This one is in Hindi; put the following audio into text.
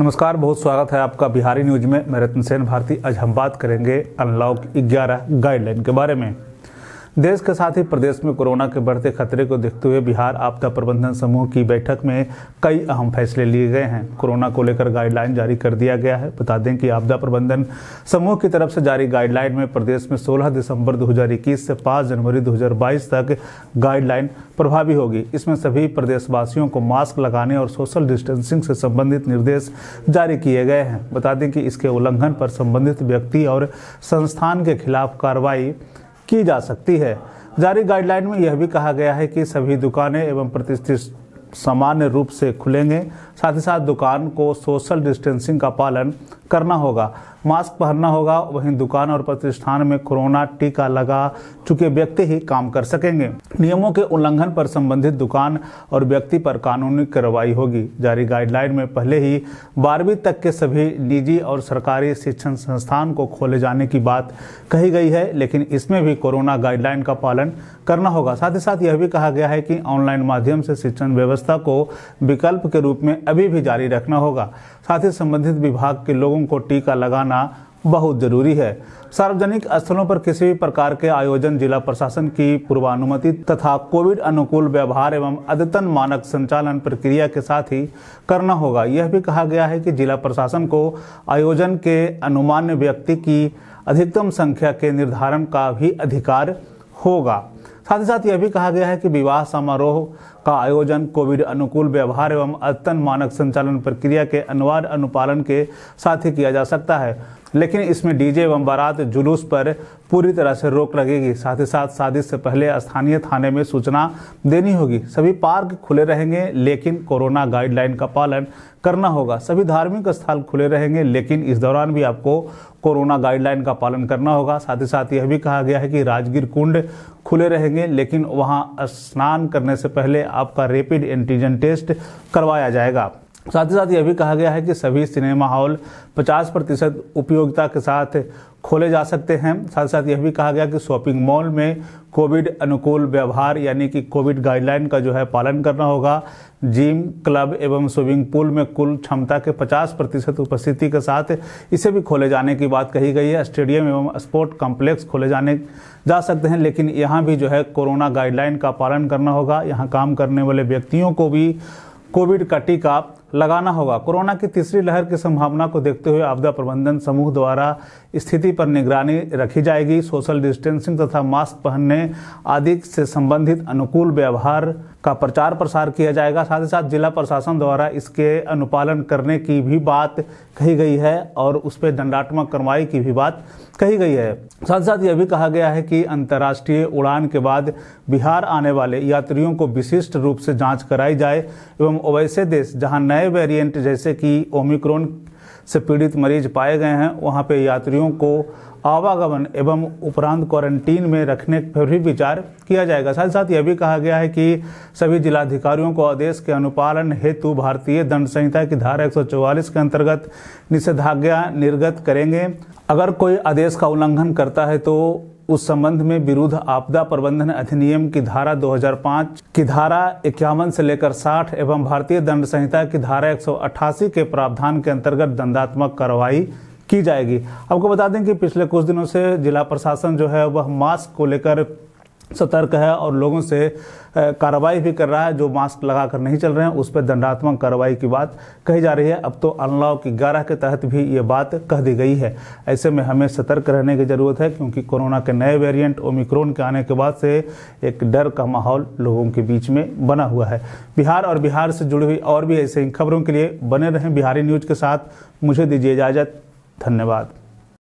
नमस्कार बहुत स्वागत है आपका बिहारी न्यूज में मैं रतन सेन भारती आज हम बात करेंगे अनलॉक 11 गाइडलाइन के बारे में देश के साथ ही प्रदेश में कोरोना के बढ़ते खतरे को देखते हुए बिहार आपदा प्रबंधन समूह की बैठक में कई अहम फैसले लिए गए हैं कोरोना को लेकर गाइडलाइन जारी कर दिया गया है बता दें कि आपदा प्रबंधन समूह की तरफ से जारी गाइडलाइन में प्रदेश में 16 दिसंबर 2021 से 5 जनवरी 2022 तक गाइडलाइन प्रभावी होगी इसमें सभी प्रदेशवासियों को मास्क लगाने और सोशल डिस्टेंसिंग से संबंधित निर्देश जारी किए गए हैं बता दें कि इसके उल्लंघन पर संबंधित व्यक्ति और संस्थान के खिलाफ कार्रवाई की जा सकती है जारी गाइडलाइन में यह भी कहा गया है कि सभी दुकानें एवं प्रतिष्ठित सामान्य रूप से खुलेंगे साथ ही साथ दुकान को सोशल डिस्टेंसिंग का पालन करना होगा मास्क पहनना होगा वहीं दुकान और प्रतिष्ठान में कोरोना टीका लगा चुके व्यक्ति ही काम कर सकेंगे नियमों के उल्लंघन पर संबंधित दुकान और व्यक्ति पर कानूनी कार्रवाई होगी जारी गाइडलाइन में पहले ही बारहवीं तक के सभी निजी और सरकारी शिक्षण संस्थान को खोले जाने की बात कही गई है लेकिन इसमें भी कोरोना गाइडलाइन का पालन करना होगा साथ ही साथ यह भी कहा गया है कि ऑनलाइन माध्यम से शिक्षण व्यवस्था को विकल्प के रूप में अभी भी जारी रखना होगा साथ ही संबंधित विभाग के लोगों को टीका लगाना बहुत जरूरी है सार्वजनिक स्थलों पर किसी भी प्रकार के आयोजन जिला प्रशासन की पूर्वानुमति तथा कोविड अनुकूल व्यवहार एवं अद्यतन मानक संचालन प्रक्रिया के साथ ही करना होगा यह भी कहा गया है कि जिला प्रशासन को आयोजन के अनुमान्य व्यक्ति की अधिकतम संख्या के निर्धारण का भी अधिकार होगा साथ ही साथ यह भी कहा गया है कि विवाह समारोह का आयोजन कोविड अनुकूल व्यवहार एवं अद्यतन मानक संचालन प्रक्रिया के अनिवार्य अनुपालन के साथ ही किया जा सकता है लेकिन इसमें डीजे एवं बारात जुलूस पर पूरी तरह से रोक लगेगी साथ ही साथ शादी से पहले स्थानीय थाने में सूचना देनी होगी सभी पार्क खुले रहेंगे लेकिन कोरोना गाइडलाइन का पालन करना होगा सभी धार्मिक स्थल खुले रहेंगे लेकिन इस दौरान भी आपको कोरोना गाइडलाइन का पालन करना होगा साथ ही साथ यह भी कहा गया है कि राजगीर कुंड खुले रहेंगे लेकिन वहाँ स्नान करने से पहले आपका रेपिड एंटीजन टेस्ट करवाया जाएगा साथ ही साथ यह भी कहा गया है कि सभी सिनेमा हॉल 50 प्रतिशत उपयोगिता के साथ खोले जा सकते हैं साथ ही साथ यह भी कहा गया कि शॉपिंग मॉल में कोविड अनुकूल व्यवहार यानी कि कोविड गाइडलाइन का जो है पालन करना होगा जिम क्लब एवं स्विमिंग पूल में कुल क्षमता के 50 प्रतिशत उपस्थिति के साथ इसे भी खोले जाने की बात कही गई है स्टेडियम एवं स्पोर्ट कॉम्प्लेक्स खोले जाने जा सकते हैं लेकिन यहाँ भी जो है कोरोना गाइडलाइन का पालन करना होगा यहाँ काम करने वाले व्यक्तियों को भी कोविड का टीका लगाना होगा कोरोना की तीसरी लहर की संभावना को देखते हुए आपदा प्रबंधन समूह द्वारा स्थिति पर निगरानी रखी जाएगी सोशल डिस्टेंसिंग तथा मास्क पहनने आदि से संबंधित अनुकूल व्यवहार का प्रचार प्रसार किया जाएगा साथ ही साथ जिला प्रशासन द्वारा इसके अनुपालन करने की भी बात कही गई है और उस पर दंडात्मक कार्रवाई की भी बात कही गई है साथ साथ यह भी कहा गया है कि अंतर्राष्ट्रीय उड़ान के बाद बिहार आने वाले यात्रियों को विशिष्ट रूप से जांच कराई जाए एवं वैसे देश जहां नए नए वेरिएंट जैसे कि ओमिक्रोन से पीड़ित मरीज पाए गए हैं वहाँ पे यात्रियों को आवागमन एवं उपरांत क्वारंटीन में रखने पर भी विचार किया जाएगा साथ साथ यह भी कहा गया है कि सभी जिलाधिकारियों को आदेश के अनुपालन हेतु भारतीय दंड संहिता की धारा एक के अंतर्गत निषेधाज्ञा निर्गत करेंगे अगर कोई आदेश का उल्लंघन करता है तो उस संबंध में विरुद्ध आपदा प्रबंधन अधिनियम की धारा 2005 की धारा इक्यावन से लेकर 60 एवं भारतीय दंड संहिता की धारा 188 के प्रावधान के अंतर्गत दंडात्मक कार्रवाई की जाएगी आपको बता दें कि पिछले कुछ दिनों से जिला प्रशासन जो है वह मास्क को लेकर सतर्क है और लोगों से कार्रवाई भी कर रहा है जो मास्क लगाकर नहीं चल रहे हैं उस पर दंडात्मक कार्रवाई की बात कही जा रही है अब तो अनलॉक ग्यारह के तहत भी ये बात कह दी गई है ऐसे में हमें सतर्क रहने की ज़रूरत है क्योंकि कोरोना के नए वेरिएंट ओमिक्रोन के आने के बाद से एक डर का माहौल लोगों के बीच में बना हुआ है बिहार और बिहार से जुड़ी हुई और भी ऐसे खबरों के लिए बने रहें बिहारी न्यूज़ के साथ मुझे दीजिए इजाज़त धन्यवाद